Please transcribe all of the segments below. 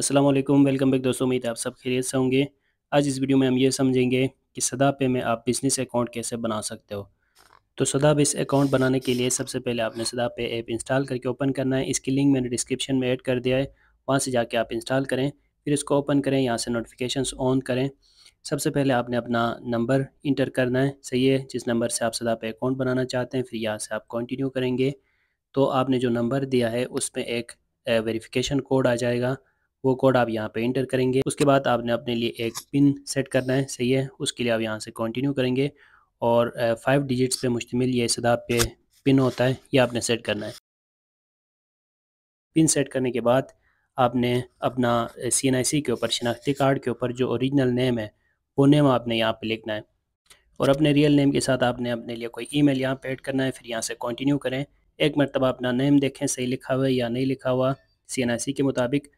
अस्सलाम वालेकुम welcome back दोस्तों उम्मीद आप सब खैरियत से होंगे आज इस वीडियो में हम ये समझेंगे कि सदा पे में आप बिज़नेस अकाउंट कैसे बना सकते हो तो सदा पे इस अकाउंट बनाने के लिए सबसे पहले आपने सदा पे ऐप इंस्टॉल करके ओपन करना है इसकी लिंक मैंने डिस्क्रिप्शन में ऐड कर दिया है वहाँ से जाके आप इंस्टॉल करें फिर इसको ओपन करें यहाँ से नोटिफिकेशन ऑन करें सबसे पहले आपने अपना नंबर इंटर करना है सही है जिस नंबर से आप सदा पे अकाउंट बनाना चाहते हैं फिर यहाँ से आप कंटिन्यू करेंगे तो आपने जो नंबर दिया है उसमें एक वेरिफिकेशन कोड आ जाएगा वो कोड आप यहाँ पे इंटर करेंगे उसके बाद आपने अपने लिए एक पिन सेट करना है सही है उसके लिए आप यहाँ से कंटिन्यू करेंगे और फाइव डिजिट्स पे मुश्तमिल ये सदा पे पिन होता है ये आपने सेट करना है पिन सेट करने के बाद आपने अपना सी के ऊपर शिनाख्ती कार्ड के ऊपर जो ओरिजिनल नेम है वो नेम आपने यहाँ पर लिखना है और अपने रियल नेम के साथ आपने अपने लिए कोई ईमेल मेल यहाँ पर ऐड करना है फिर यहाँ से कंटिन्यू करें एक मरतबा अपना नेम देखें सही लिखा हुआ है या नहीं लिखा हुआ सी के मुताबिक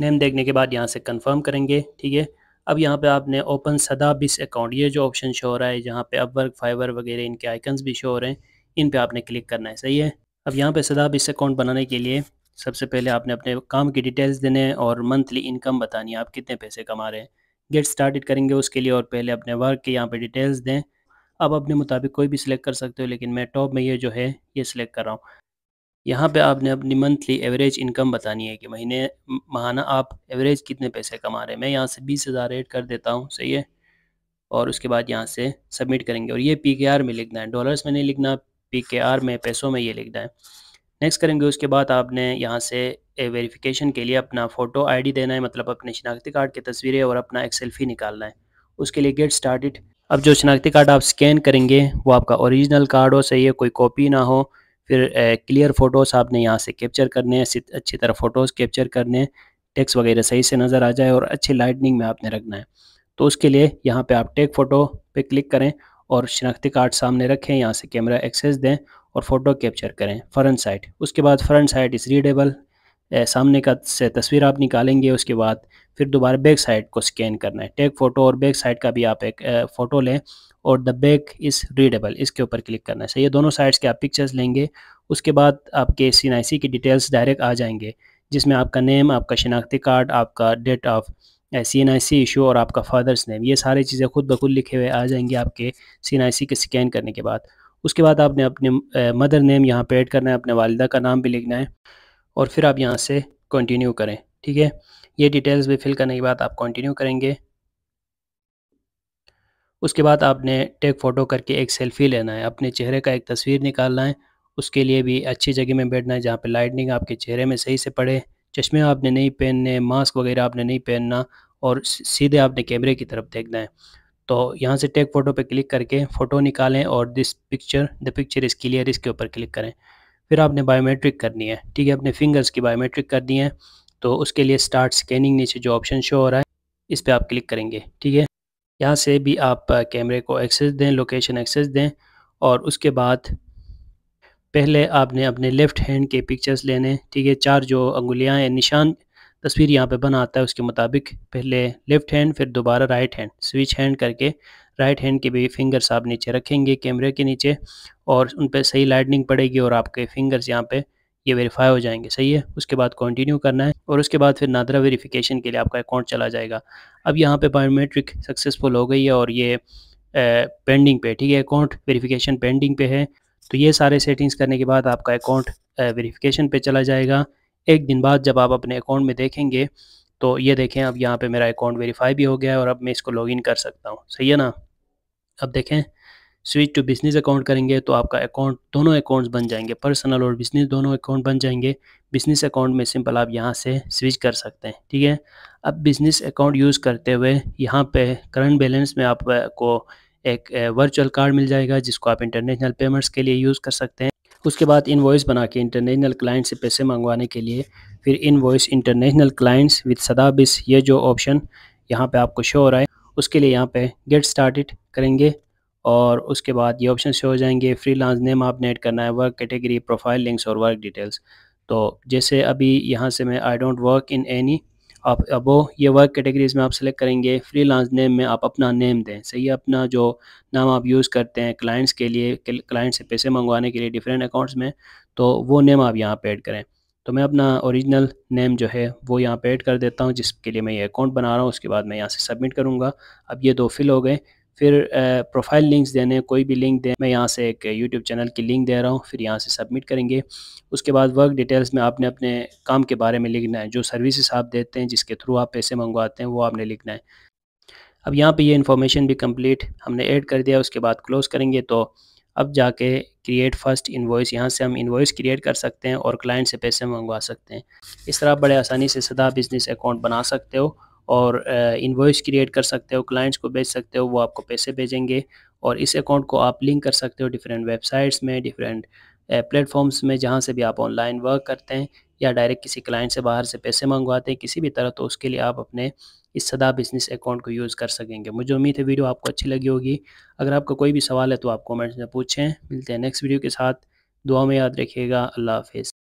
नेम देखने के बाद यहाँ से कन्फर्म करेंगे ठीक है अब यहाँ पे आपने ओपन सदा बिस अकाउंट ये जो ऑप्शन शो हो रहा है जहाँ पे अपवर्क फाइवर वगैरह इनके आइकन्स भी शो हो रहे हैं इन पे आपने क्लिक करना है सही है अब यहाँ पे सदा बिस अकाउंट बनाने के लिए सबसे पहले आपने अपने काम की डिटेल्स देने हैं और मंथली इनकम बतानी है आप कितने पैसे कमा रहे हैं गेट स्टार्ट करेंगे उसके लिए और पहले अपने वर्क के यहाँ पर डिटेल्स दें आप अपने मुताबिक कोई भी सिलेक्ट कर सकते हो लेकिन मैं टॉप में ये जो है ये सिलेक्ट कर रहा हूँ यहाँ पे आपने अपनी मंथली एवरेज इनकम बतानी है कि महीने महाना आप एवरेज कितने पैसे कमा रहे हैं मैं यहाँ से बीस हज़ार एड कर देता हूँ सही है और उसके बाद यहाँ से सबमिट करेंगे और ये पी के आर में लिखना है डॉलर्स में नहीं लिखना पी के आर में पैसों में ये लिखना है नेक्स्ट करेंगे उसके बाद आपने यहाँ से वेरिफिकेशन के लिए अपना फ़ोटो आईडी देना है मतलब अपने शिनाख्ती कार्ड की तस्वीरें और अपना एक सेल्फी निकालना है उसके लिए गेट स्टार्टड अब जो शिनाख्ती कार्ड आप स्कैन करेंगे वो आपका ओरिजिनल कार्ड हो सही है कोई कॉपी ना हो फिर क्लियर फ़ोटोज़ आपने यहाँ से कैप्चर करने हैं अच्छी तरह फ़ोटोज़ कैप्चर करने हैं टेक्स वगैरह सही से नज़र आ जाए और अच्छी लाइटनिंग में आपने रखना है तो उसके लिए यहाँ पे आप टेक फ़ोटो पे क्लिक करें और शिनाख्ती कार्ड सामने रखें यहाँ से कैमरा एक्सेस दें और फ़ोटो कैप्चर करें फ्रंट साइड उसके बाद फ्रंट साइड इज़ रीडेबल सामने का से तस्वीर आप निकालेंगे उसके बाद फिर दोबारा बैक साइड को स्कैन करना है टेक फ़ोटो और बैक साइड का भी आप एक फ़ोटो लें और द बैक इज़ रीडेबल इसके ऊपर क्लिक करना है सही है दोनों साइड्स के आप पिक्चर्स लेंगे उसके बाद आपके सी की डिटेल्स डायरेक्ट आ जाएंगे जिसमें आपका नेम आपका शिनाख्ती कार्ड आपका date of C N I C issue और आपका फादर्स नेम ये सारी चीज़ें खुद ब खुद लिखे हुए आ जाएंगे आपके सी एन आई सी के स्कैन करने के बाद उसके बाद आपने अपने मदर नेम यहाँ पे ऐड करना है अपने वालदा का नाम भी लिखना है और फिर आप यहाँ से कंटिन्यू करें ठीक है ये डिटेल्स भी फिल करने के बाद आप कंटिन्यू करेंगे उसके बाद आपने टेक फ़ोटो करके एक सेल्फ़ी लेना है अपने चेहरे का एक तस्वीर निकालना है उसके लिए भी अच्छी जगह में बैठना है जहाँ पे लाइटनिंग आपके चेहरे में सही से पड़े चश्मे आपने नहीं पहनने मास्क वगैरह आपने नहीं पहनना और सीधे आपने कैमरे की तरफ देखना है तो यहाँ से टेक फ़ोटो पे क्लिक करके फ़ोटो निकालें और this picture the picture is clear इसके ऊपर क्लिक करें फिर आपने बायोमेट्रिक करनी है ठीक है अपने फिंगर्स की बायोमेट्रिक करनी है तो उसके लिए स्टार्ट स्कैनिंग नीचे जो ऑप्शन शो हो रहा है इस पर आप क्लिक करेंगे ठीक है यहाँ से भी आप कैमरे को एक्सेस दें लोकेशन एक्सेस दें और उसके बाद पहले आपने अपने लेफ़्ट हैंड के पिक्चर्स लेने ठीक है चार जो अंगुलियाँ हैं निशान तस्वीर यहाँ पे बना आता है उसके मुताबिक पहले लेफ़्ट हैंड फिर दोबारा राइट हैंड स्विच हैंड करके राइट हैंड के भी फिंगर्स आप नीचे रखेंगे कैमरे के नीचे और उन पर सही लाइटनिंग पड़ेगी और आपके फिंगर्स यहाँ पे ये वेरीफाई हो जाएंगे सही है उसके बाद कंटिन्यू करना है और उसके बाद फिर नादरा वेरिफिकेशन के लिए आपका अकाउंट चला जाएगा अब यहाँ पे बायोमेट्रिक सक्सेसफुल हो गई है और ये पेंडिंग पे ठीक है अकाउंट वेरिफिकेशन पेंडिंग पे है तो ये सारे सेटिंग्स करने के बाद आपका अकाउंट वेरिफिकेशन पे चला जाएगा एक दिन बाद जब आप अपने अकाउंट में देखेंगे तो ये देखें अब यहाँ पर मेरा अकाउंट वेरीफाई भी हो गया है और अब मैं इसको लॉग कर सकता हूँ सही है ना अब देखें स्विच टू बिजनेस अकाउंट करेंगे तो आपका अकाउंट दोनों अकाउंट्स बन जाएंगे पर्सनल और बिजनेस दोनों अकाउंट बन जाएंगे बिजनेस अकाउंट में सिंपल आप यहाँ से स्विच कर सकते हैं ठीक है अब बिजनेस अकाउंट यूज़ करते हुए यहाँ पे करंट बैलेंस में आपको एक वर्चुअल कार्ड मिल जाएगा जिसको आप इंटरनेशनल पेमेंट्स के लिए यूज़ कर सकते हैं उसके बाद इनवॉइस बना के इंटरनेशनल क्लाइंट से पैसे मंगवाने के लिए फिर इनवॉइस इंटरनेशनल क्लाइंट्स विद सदाबिस ये जो ऑप्शन यहाँ पे आपको शो हो रहा है उसके लिए यहाँ पे गेट स्टार्टेड करेंगे और उसके बाद ये ऑप्शन शो हो जाएंगे फ्री लांस नेम आपने ऐड करना है वर्क कैटेगरी प्रोफाइल लिंक्स और वर्क डिटेल्स तो जैसे अभी यहाँ से मैं I don't work in any आप अब ये वर्क कैटेगरीज में आप सेलेक्ट करेंगे फ्री लांस नेम में आप अपना नेम दें सही अपना जो नाम आप यूज़ करते हैं क्लाइंट्स के लिए क्लाइंट से पैसे मंगवाने के लिए डिफरेंट अकाउंट्स में तो वो नेम आप यहाँ पर ऐड करें तो मैं अपना ओरिजिनल नेम जो है वो यहाँ पे ऐड कर देता हूँ जिसके लिए मैं ये अकाउंट बना रहा हूँ उसके बाद मैं यहाँ से सबमिट करूँगा अब ये दो फिल हो गए फिर प्रोफाइल लिंक्स देने कोई भी लिंक दें मैं यहाँ से एक यूट्यूब चैनल की लिंक दे रहा हूँ फिर यहाँ से सबमिट करेंगे उसके बाद वर्क डिटेल्स में आपने अपने काम के बारे में लिखना है जो सर्विसेज आप देते हैं जिसके थ्रू आप पैसे मंगवाते हैं वो आपने लिखना है अब यहाँ पे ये इन्फॉर्मेशन भी कंप्लीट हमने ऐड कर दिया उसके बाद क्लोज़ करेंगे तो अब जाके क्रिएट फर्स्ट इन्वॉइस यहाँ से हम इन्वॉइस क्रिएट कर सकते हैं और क्लाइंट से पैसे मंगवा सकते हैं इस तरह आप बड़े आसानी से सदा बिज़नेस अकाउंट बना सकते हो और इन्वॉइस क्रिएट कर सकते हो क्लाइंट्स को भेज सकते हो वो आपको पैसे भेजेंगे और इस अकाउंट को आप लिंक कर सकते हो डिफरेंट वेबसाइट्स में डिफरेंट प्लेटफॉर्म्स में जहाँ से भी आप ऑनलाइन वर्क करते हैं या डायरेक्ट किसी क्लाइंट से बाहर से पैसे मंगवाते हैं किसी भी तरह तो उसके लिए आप अपने इस सदा बिजनेस अकाउंट को यूज़ कर सकेंगे मुझे उम्मीद है वीडियो आपको अच्छी लगी होगी अगर आपका कोई भी सवाल है तो आप कॉमेंट्स में पूछें मिलते हैं नेक्स्ट वीडियो के साथ दुआ में याद रखिएगा अल्लाह हाफिज़